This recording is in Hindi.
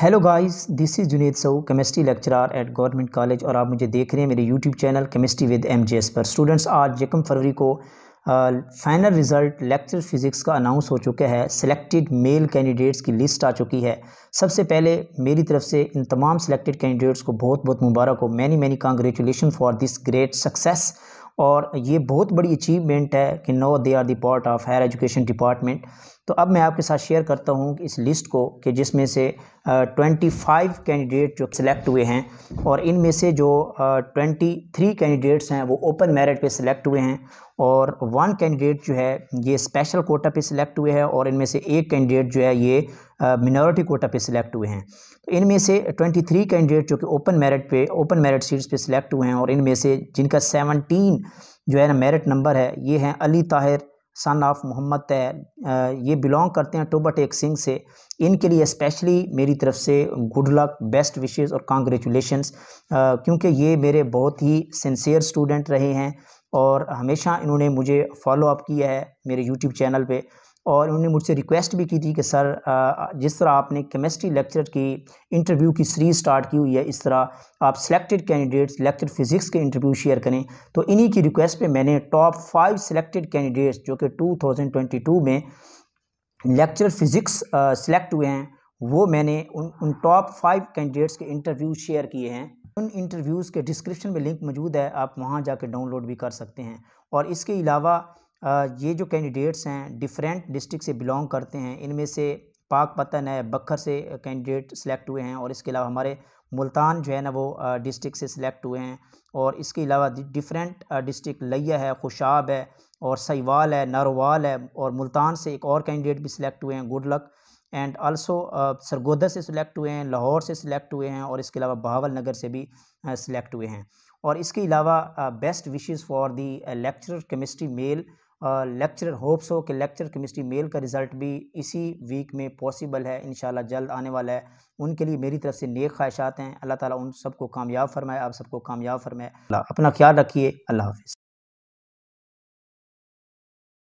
hello guys this is Juned सऊ chemistry lecturer at government college और आप मुझे देख रहे हैं मेरे YouTube channel chemistry with MGS पर स्टूडेंट्स आज यकम फरवरी को फाइनल रिज़ल्ट लेक्चर फिज़िक्स का अनाउंस हो चुका है सिलेक्टेड मेल कैंडिडेट्स की लिस्ट आ चुकी है सबसे पहले मेरी तरफ से इन तमाम सिलेक्टेड कैंडिडेट्स को बहुत बहुत मुबारक हो many many congratulation for this great success और ये बहुत बड़ी अचीवमेंट है कि now they are the part of higher education department तो अब मैं आपके साथ शेयर करता हूँ इस लिस्ट को कि जिसमें से ट्वेंटी फाइव कैंडिडेट जो सिलेक्ट हुए हैं और इनमें से जो ट्वेंटी थ्री कैंडिडेट्स हैं वो ओपन मेरिट पे सिलेक्ट हुए हैं और वन कैंडिडेट जो है ये स्पेशल कोटा पे सिलेक्ट हुए हैं और इनमें से एक कैंडिडेट जो है ये मिनोरिटी कोटा पे सिलेक्ट हुए हैं तो इनमें से 23 कैंडिडेट जो कि ओपन मेरिट पे ओपन मेरिट सीट्स पे सिलेक्ट हुए हैं और इनमें से जिनका 17 जो है ना मेरिट नंबर है ये हैं अली ताहिर सन ऑफ मोहम्मद तय ये बिलोंग करते हैं टोबा टेक सिंह से इनके लिए स्पेशली मेरी तरफ से गुड लक बेस्ट विशेज़ और कॉन्ग्रेचुलेशंस क्योंकि ये मेरे बहुत ही सिंसियर स्टूडेंट रहे हैं और हमेशा इन्होंने मुझे फॉलो अप किया है मेरे यूट्यूब चैनल पे और उन्होंने मुझसे रिक्वेस्ट भी की थी कि सर जिस तरह आपने केमिस्ट्री लेक्चर की इंटरव्यू की सीरीज़ स्टार्ट की हुई है इस तरह आप सिलेक्टेड कैंडिडेट्स लेक्चर फिज़िक्स के इंटरव्यू शेयर करें तो इन्हीं की रिक्वेस्ट पे मैंने टॉप फाइव सिलेक्टेड कैंडिडेट्स जो कि 2022 में लेक्चर फ़िज़िक्स सिलेक्ट हुए हैं वो मैंने उन उन टॉप फाइव कैंडिडेट्स के इंटरव्यू शेयर किए हैं उन इंटरव्यूज़ के डिस्क्रिप्शन में लिंक मौजूद है आप वहाँ जाकर डाउनलोड भी कर सकते हैं और इसके अलावा ये जो कैंडिडेट्स हैं डिफरेंट डिस्ट्रिक्ट से बिलोंग करते हैं इनमें से पाक पतन है बखर से कैंडिडेट सेलेक्ट हुए हैं और इसके अलावा हमारे मुल्तान जो है ना वो डिस्ट्रिक्ट से सिलेक्ट हुए हैं और इसके अलावा डिफरेंट डिस्ट्रिक्ट लिया है खुशाब है और सईवाल है नारोवाल है और मुल्तान से एक और कैंडिडेट भी सिलेक्ट हुए हैं good luck and also Sargodha से सिलेक्ट हुए हैं लाहौर से सिलेक्ट हुए हैं और इसके अलावा बहावल नगर से भी सिलेक्ट uh, हुए हैं और इसके अलावा best wishes for the lecturer chemistry male lecturer hopes हो कि लेक्चर केमिस्ट्री मेल का रिज़ल्ट भी इसी वीक में पॉसिबल है इन जल्द आने वाला है उनके लिए मेरी तरफ से नेक ख्वाहिशात हैं अल्लाह ताला उन सबको कामयाब फरमाए आप सबको कामयाब फरमाए अपना ख्याल रखिए अल्लाह हाफिज़